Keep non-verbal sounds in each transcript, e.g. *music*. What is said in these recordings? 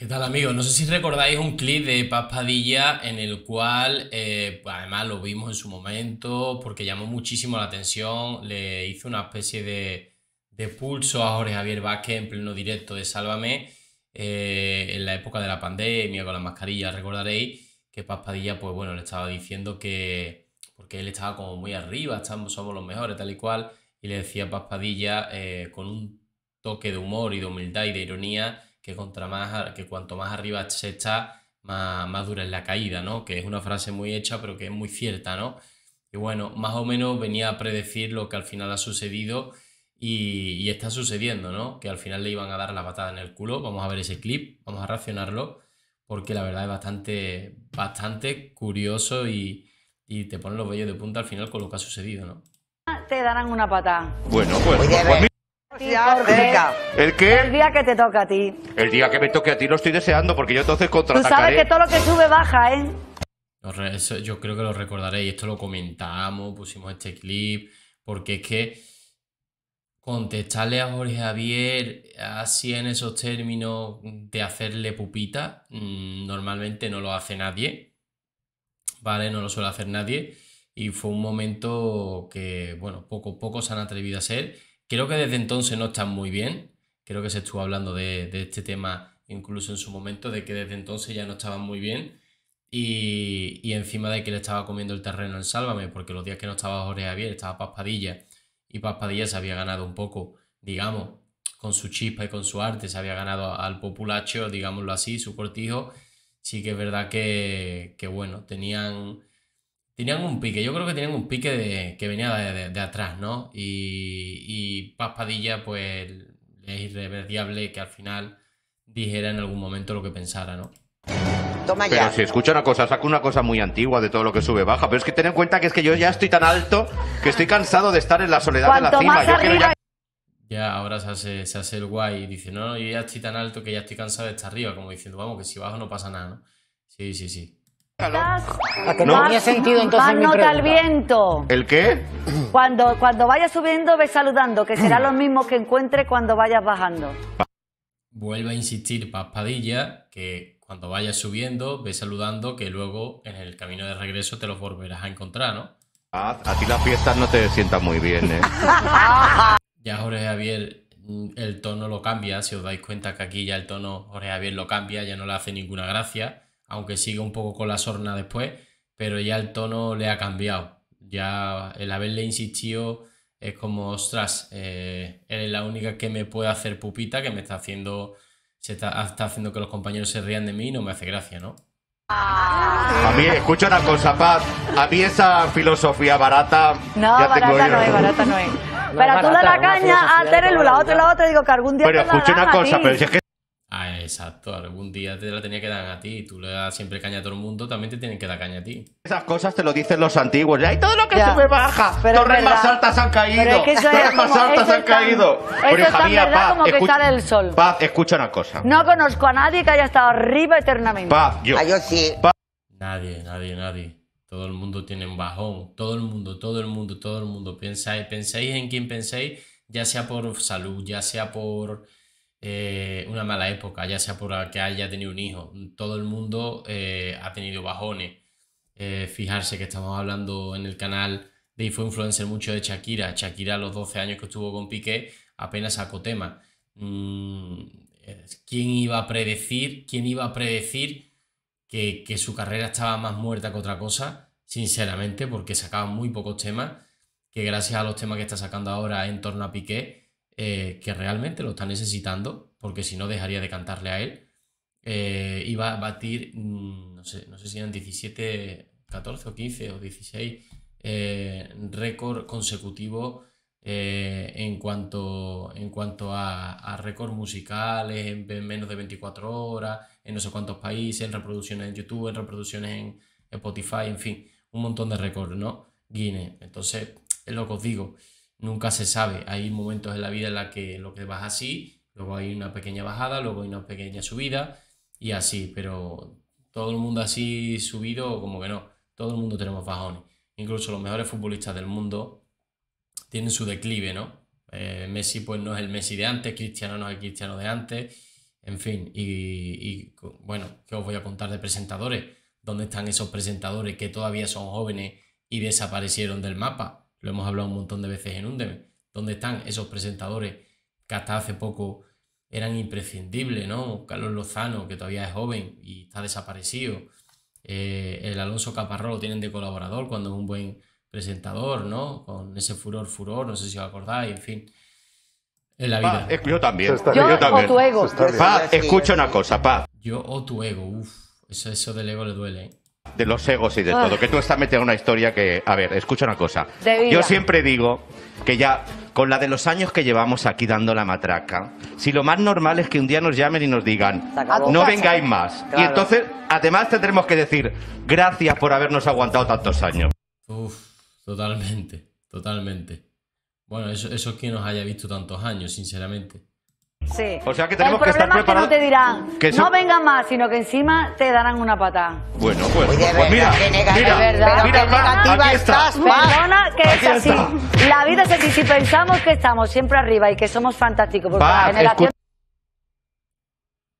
¿Qué tal amigos? No sé si recordáis un clip de Paz en el cual, eh, pues, además lo vimos en su momento, porque llamó muchísimo la atención, le hizo una especie de, pulso a Jorge Javier Vázquez en pleno directo de Sálvame, eh, en la época de la pandemia con las mascarillas, recordaréis que Paz pues bueno, le estaba diciendo que, porque él estaba como muy arriba, estamos, somos los mejores, tal y cual, y le decía a eh, con un toque de humor y de humildad y de ironía, que, contra más, que cuanto más arriba se está, más, dura es la caída, ¿no? Que es una frase muy hecha, pero que es muy cierta, ¿no? Y bueno, más o menos venía a predecir lo que al final ha sucedido y, está sucediendo, ¿no? Que al final le iban a dar la patada en el culo. Vamos a ver ese clip, vamos a racionarlo, porque la verdad es bastante, bastante curioso y, te ponen los vellos de punta al final con lo que ha sucedido, ¿no? Te darán una patada. Bueno, pues. ¿El El día que te toca a ti. El día que me toque a ti lo estoy deseando porque yo entonces contrataré. Tú sabes que todo lo que sube baja, ¿eh? yo creo que lo recordaré y esto lo comentamos, pusimos este clip, porque es que contestarle a Jorge Javier así en esos términos de hacerle pupita, mm, normalmente no lo hace nadie, ¿vale? No lo suele hacer nadie. Y fue un momento que, bueno, poco a poco se han atrevido a hacer Creo que desde entonces no están muy bien. Creo que se estuvo hablando de, este tema incluso en su momento, de que desde entonces ya no estaban muy bien. Y, encima de que le estaba comiendo el terreno en Sálvame, porque los días que no estaba Jorge Javier, estaba Paspadilla, y Paspadilla se había ganado un poco, digamos, con su chispa y con su arte, se había ganado al populacho, digámoslo así, su cortijo. Sí que es verdad que, que bueno, tenían Tenían un pique, yo creo que tenían un pique que venía de, atrás, ¿no? Y, Paspadilla, pues es irremediable que al final dijera en algún momento lo que pensara, ¿no? Pero si escucha una cosa, saco una cosa muy antigua de todo lo que sube baja, pero es que ten en cuenta que es que yo ya estoy tan alto que estoy cansado de estar en la soledad de la cima. Yo ya... ya... ahora se hace, el guay y dice, no, yo ya estoy tan alto que ya estoy cansado de estar arriba, como diciendo, vamos, que si bajo no pasa nada, ¿no? Sí, sí, sí no tenía sentido entonces mi viento. ¿El qué? Cuando, cuando vayas subiendo, ve saludando, que será lo mismo que encuentre cuando vayas bajando. Vuelve a insistir Paspadilla, que cuando vayas subiendo, ve saludando, que luego en el camino de regreso te los volverás a encontrar, ¿no? Ah, a ti las fiestas no te sientan muy bien, ¿eh? *laughs* ya Jorge Javier el tono lo cambia, si os dais cuenta que aquí ya el tono Jorge Javier lo cambia, ya no le hace ninguna gracia aunque sigue un poco con la sorna después, pero ya el tono le ha cambiado. Ya el haberle insistido es como, ostras, eh, eres la única que me puede hacer pupita, que me está haciendo, se está, haciendo que los compañeros se rían de mí y no me hace gracia, ¿no? A mí, escucha una cosa, Paz. A mí esa filosofía barata. No, barata no es, barata no es. Pero tú la caña a tenerlo la otra, la otra, digo que algún día. Pero escucha una cosa, pero es que Exacto, algún día te la tenía que dar a ti. Tú le das siempre caña a todo el mundo, también te tienen que dar caña a ti. Esas cosas te lo dicen los antiguos. Y todo lo que se me baja. Pero torres más altas han caído. torres más altas han caído. hija paz, escucha, el sol. Paz, escucha una cosa. No conozco a nadie que haya estado arriba eternamente. Paz, yo. Ah, sí. Nadie, nadie, nadie. Todo el mundo tiene un bajón. Todo el mundo, todo el mundo, todo el mundo. Pensáis, pensáis en quién penséis, ya sea por salud, ya sea por eh, una mala época, ya sea por que haya tenido un hijo. Todo el mundo eh, ha tenido bajones. Eh, fijarse que estamos hablando en el canal de fue Influencer mucho de Shakira. Shakira a los 12 años que estuvo con Piqué apenas sacó tema. Mm, ¿Quién iba a predecir? ¿Quién iba a predecir que, que su carrera estaba más muerta que otra cosa? Sinceramente, porque sacaba muy pocos temas que gracias a los temas que está sacando ahora en torno a Piqué, eh, que realmente lo está necesitando, porque si no dejaría de cantarle a él. Eh, iba a batir, mm, no sé, si eran 17, 14 o 15 o 16 eh, récord consecutivo eh, en cuanto, en cuanto a, récords musicales en, menos de 24 horas, en no sé cuántos países, en reproducciones en YouTube, en reproducciones en Spotify, en fin, un montón de récords, ¿no? Guinea. Entonces, es lo que os digo nunca se sabe. Hay momentos en la vida en la que lo que vas así, luego hay una pequeña bajada, luego hay una pequeña subida y así, pero todo el mundo así subido, como que no, todo el mundo tenemos bajones. Incluso los mejores futbolistas del mundo tienen su declive, ¿no? Eh, Messi pues no es el Messi de antes, Cristiano no es el Cristiano de antes, en fin, y, y bueno, ¿qué os voy a contar de presentadores? ¿Dónde están esos presentadores que todavía son jóvenes y desaparecieron del mapa? lo hemos hablado un montón de veces en Undem, ¿Dónde están esos presentadores que hasta hace poco eran imprescindibles, ¿no? Carlos Lozano, que todavía es joven y está desaparecido. Eh, el Alonso Caparró lo tienen de colaborador cuando es un buen presentador, ¿no? Con ese furor, furor, no sé si os acordáis, en fin. En la vida. yo también. Yo, O tu ego. Pa, escucha una cosa, pa. Yo o tu ego, uff. Eso, eso del ego le duele, ¿eh? de los egos y de todo, que tú estás metiendo una historia que, a ver, escucha una cosa. Yo siempre digo que ya con la de los años que llevamos aquí dando la matraca, si lo más normal es que un día nos llamen y nos digan, no vengáis más. Y entonces, además tendremos que decir, gracias por habernos aguantado tantos años. Uf, totalmente, totalmente. Bueno, eso, eso es que nos haya visto tantos años, sinceramente. Sí. O sea que tenemos que estar preparados. Es que no te dirán, que no venga más, sino que encima te darán una patada. Bueno, pues, pues, mira, mira, mira, mira, estás, Perdona que es así. La vida es así. Si pensamos que estamos siempre arriba y que somos fantásticos, porque va. la generación...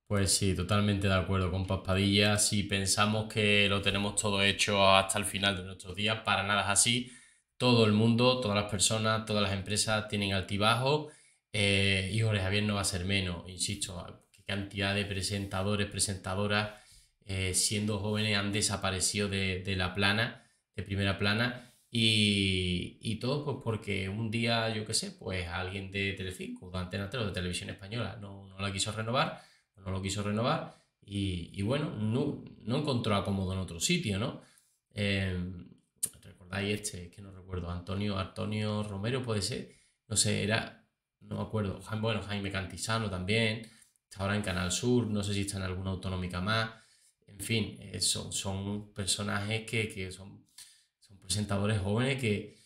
Pues sí, totalmente de acuerdo con Paspadilla. Si pensamos que lo tenemos todo hecho hasta el final de nuestros días, para nada es así. Todo el mundo, todas las personas, todas las empresas tienen altibajos eh, híjole, Javier no va a ser menos, insisto, qué cantidad de presentadores, presentadoras, eh, siendo jóvenes, han desaparecido de, la plana, de primera plana, y, todo pues, porque un día, yo qué sé, pues alguien de Telecinco, de Antena 3 o de Televisión Española no, la quiso renovar, no lo quiso renovar, y, bueno, no, no encontró acomodo en otro sitio, ¿no? ¿Recordáis em, este? Que no recuerdo, Antonio, Antonio Romero puede ser, no sé, era no me acuerdo, bueno, Jaime Cantizano también, está ahora en Canal Sur, no sé si está en alguna autonómica más, en fin, eh, son, personajes que, son, son, presentadores jóvenes que,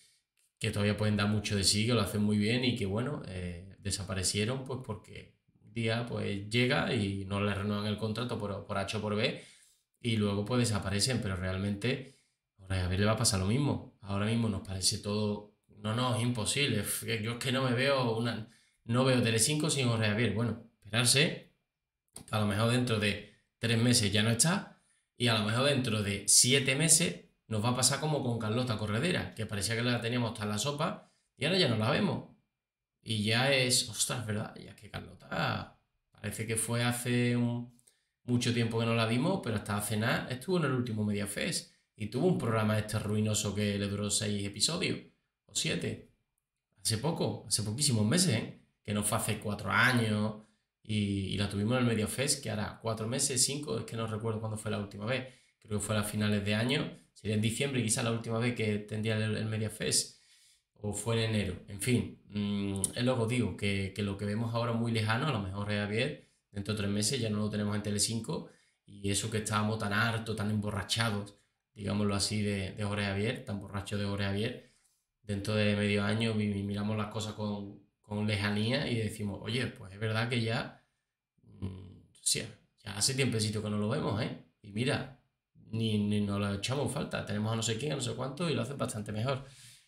que, todavía pueden dar mucho de sí, que lo hacen muy bien y que, bueno, eh, desaparecieron pues porque un día pues llega y no le renuevan el contrato por, H o por B y luego pues desaparecen, pero realmente ahora a ver le va a pasar lo mismo. Ahora mismo nos parece todo no, no, es imposible. Yo es que no me veo una. No veo Telecinco sin Jorge Javier. Bueno, esperarse. a lo mejor dentro de tres meses ya no está. Y a lo mejor dentro de siete meses nos va a pasar como con Carlota Corredera, que parecía que la teníamos hasta la sopa y ahora ya no la vemos. Y ya es, ostras, ¿verdad? Ya que Carlota parece que fue hace mucho tiempo que no la vimos, pero hasta hace nada estuvo en el último Media y tuvo un programa este ruinoso que le duró seis episodios. 7, siete. Hace poco, hace poquísimos meses, ¿eh? que no fue hace cuatro años y, la tuvimos en el MediaFest, que ahora cuatro meses, cinco, es que no recuerdo cuándo fue la última vez. Creo que fue a finales de año, sería en diciembre, quizás la última vez que tendría el, media fest, o fue en enero. En fin, mm, es lo digo, que, lo que vemos ahora muy lejano, a lo mejor Javier, dentro de tres meses ya no lo tenemos en Tele5, y eso que estábamos tan harto tan emborrachados, digámoslo así, de, de Jorge Javier, tan borrachos de Jorge Javier, dentro de medio año miramos las cosas con, lejanía y decimos, oye, pues es verdad que ya, mm, ya, hace tiempecito que no lo vemos, ¿eh? Y mira, ni, ni nos lo echamos falta, tenemos a no sé quién, a no sé cuánto y lo hacen bastante mejor.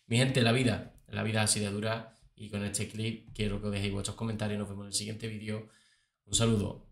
Mi gente, la vida, la vida así de dura y con este clip quiero que os dejéis vuestros comentarios, nos vemos en el siguiente vídeo. Un saludo.